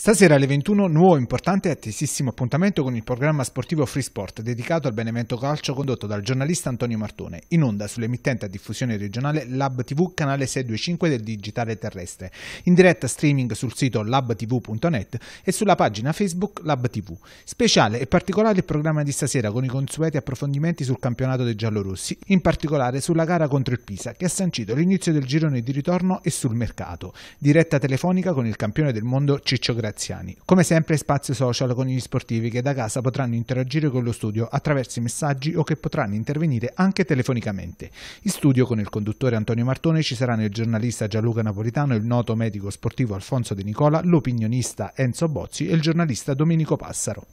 Stasera alle 21 nuovo importante e attesissimo appuntamento con il programma sportivo Free Sport dedicato al benevento calcio condotto dal giornalista Antonio Martone, in onda sull'emittente a diffusione regionale Lab TV canale 625 del digitale terrestre, in diretta streaming sul sito labtv.net e sulla pagina Facebook Lab TV. Speciale e particolare il programma di stasera con i consueti approfondimenti sul campionato dei giallorossi, in particolare sulla gara contro il Pisa che ha sancito l'inizio del girone di ritorno e sul mercato. Diretta telefonica con il campione del mondo Ciccio Grande graziani. Come sempre spazio social con gli sportivi che da casa potranno interagire con lo studio attraverso i messaggi o che potranno intervenire anche telefonicamente. In studio con il conduttore Antonio Martone ci saranno il giornalista Gianluca Napolitano, il noto medico sportivo Alfonso De Nicola, l'opinionista Enzo Bozzi e il giornalista Domenico Passaro.